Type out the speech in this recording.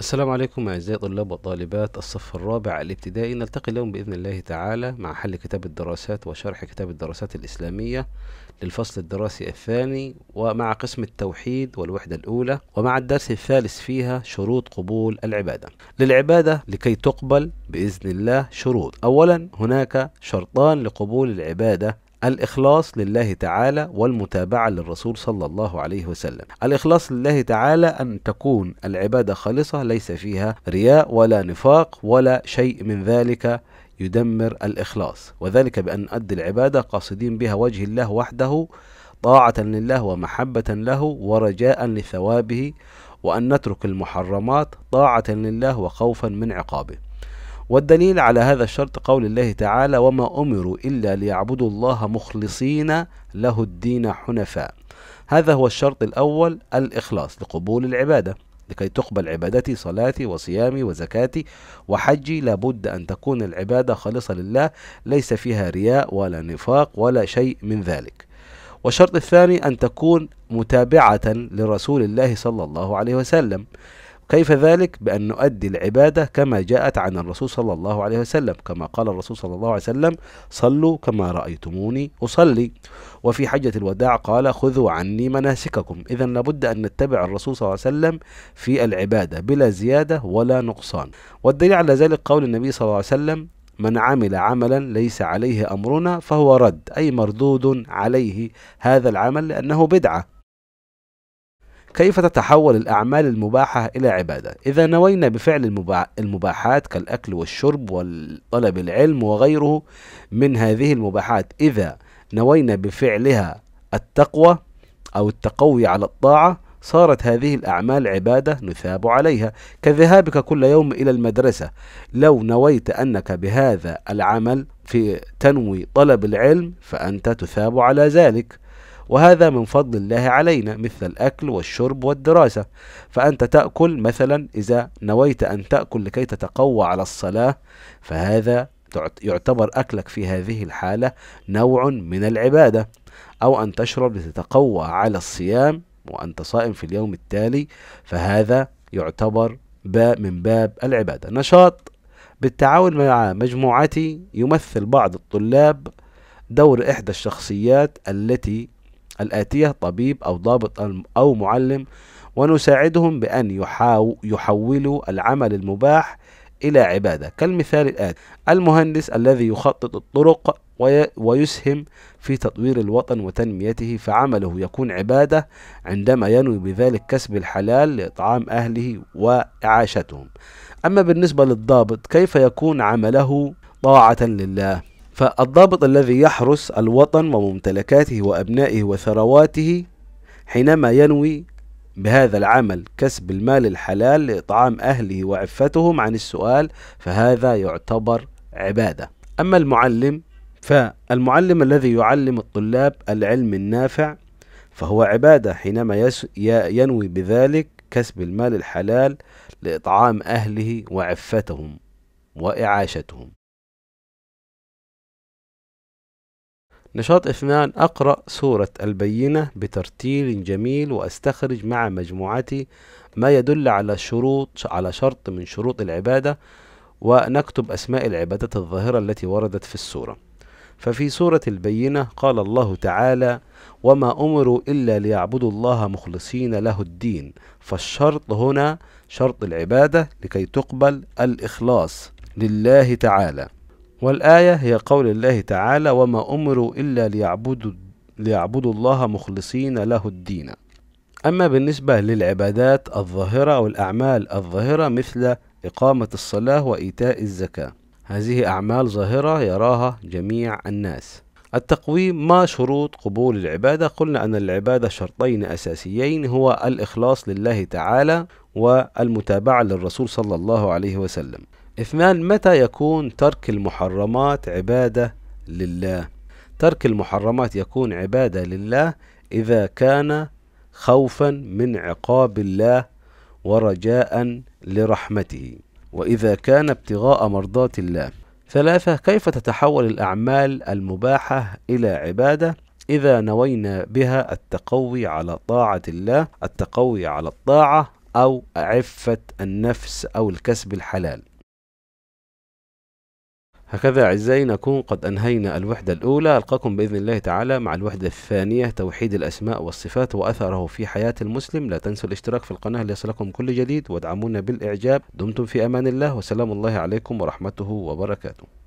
السلام عليكم أعزائي طلاب وطالبات الصف الرابع الابتدائي نلتقي اليوم بإذن الله تعالى مع حل كتاب الدراسات وشرح كتاب الدراسات الإسلامية للفصل الدراسي الثاني ومع قسم التوحيد والوحدة الأولى ومع الدرس الثالث فيها شروط قبول العبادة للعبادة لكي تقبل بإذن الله شروط أولا هناك شرطان لقبول العبادة الإخلاص لله تعالى والمتابعة للرسول صلى الله عليه وسلم. الإخلاص لله تعالى أن تكون العبادة خالصة ليس فيها رياء ولا نفاق ولا شيء من ذلك يدمر الإخلاص، وذلك بأن نؤدي العبادة قاصدين بها وجه الله وحده طاعة لله ومحبة له ورجاء لثوابه وأن نترك المحرمات طاعة لله وخوفا من عقابه. والدليل على هذا الشرط قول الله تعالى وما أمروا إلا ليعبدوا الله مخلصين له الدين حنفاء هذا هو الشرط الأول الإخلاص لقبول العبادة لكي تقبل عبادتي صلاتي وصيامي وزكاتي وحجي لابد أن تكون العبادة خالصة لله ليس فيها رياء ولا نفاق ولا شيء من ذلك والشرط الثاني أن تكون متابعة لرسول الله صلى الله عليه وسلم كيف ذلك؟ بأن نؤدي العبادة كما جاءت عن الرسول صلى الله عليه وسلم كما قال الرسول صلى الله عليه وسلم صلوا كما رأيتموني أصلي وفي حجة الوداع قال خذوا عني مناسككم إذا لابد أن نتبع الرسول صلى الله عليه وسلم في العبادة بلا زيادة ولا نقصان والدليل على ذلك قول النبي صلى الله عليه وسلم من عمل عملا ليس عليه أمرنا فهو رد أي مردود عليه هذا العمل لأنه بدعة كيف تتحول الأعمال المباحة إلى عبادة؟ إذا نوينا بفعل المباحات كالأكل والشرب وطلب العلم وغيره من هذه المباحات إذا نوينا بفعلها التقوى أو التقوي على الطاعة صارت هذه الأعمال عبادة نثاب عليها كذهابك كل يوم إلى المدرسة لو نويت أنك بهذا العمل في تنوي طلب العلم فأنت تثاب على ذلك وهذا من فضل الله علينا مثل الأكل والشرب والدراسة فأنت تأكل مثلا إذا نويت أن تأكل لكي تتقوى على الصلاة فهذا يعتبر أكلك في هذه الحالة نوع من العبادة أو أن تشرب لتتقوى على الصيام وأنت صائم في اليوم التالي فهذا يعتبر باب من باب العبادة نشاط بالتعاون مع مجموعتي يمثل بعض الطلاب دور إحدى الشخصيات التي الآتية طبيب أو ضابط أو معلم ونساعدهم بأن يحولوا العمل المباح إلى عبادة كالمثال الآتي المهندس الذي يخطط الطرق ويسهم في تطوير الوطن وتنميته فعمله يكون عبادة عندما ينوي بذلك كسب الحلال لإطعام أهله وإعاشتهم أما بالنسبة للضابط كيف يكون عمله طاعة لله فالضابط الذي يحرس الوطن وممتلكاته وأبنائه وثرواته حينما ينوي بهذا العمل كسب المال الحلال لإطعام أهله وعفتهم عن السؤال فهذا يعتبر عبادة أما المعلم فالمعلم الذي يعلم الطلاب العلم النافع فهو عبادة حينما ينوي بذلك كسب المال الحلال لإطعام أهله وعفتهم وإعاشتهم نشاط اثنان أقرأ سورة البينة بترتيل جميل وأستخرج مع مجموعتي ما يدل على شروط على شرط من شروط العبادة ونكتب أسماء العبادات الظاهرة التي وردت في السورة ففي سورة البينة قال الله تعالى وما أمروا إلا ليعبدوا الله مخلصين له الدين فالشرط هنا شرط العبادة لكي تقبل الإخلاص لله تعالى والآية هي قول الله تعالى وما أمروا إلا ليعبدوا ليعبدوا الله مخلصين له الدين أما بالنسبة للعبادات الظاهرة والأعمال الظاهرة مثل إقامة الصلاة وإيتاء الزكاة هذه أعمال ظاهرة يراها جميع الناس التقويم ما شروط قبول العبادة قلنا أن العبادة شرطين أساسيين هو الإخلاص لله تعالى والمتابعة للرسول صلى الله عليه وسلم اثنان متى يكون ترك المحرمات عبادة لله ترك المحرمات يكون عبادة لله إذا كان خوفا من عقاب الله ورجاء لرحمته وإذا كان ابتغاء مرضاة الله ثلاثة كيف تتحول الأعمال المباحة إلى عبادة إذا نوينا بها التقوي على طاعة الله التقوي على الطاعة أو عفة النفس أو الكسب الحلال هكذا أعزائي نكون قد أنهينا الوحدة الأولى ألقاكم بإذن الله تعالى مع الوحدة الثانية توحيد الأسماء والصفات وأثره في حياة المسلم لا تنسوا الاشتراك في القناة ليصلكم كل جديد وادعمونا بالإعجاب دمتم في أمان الله وسلام الله عليكم ورحمته وبركاته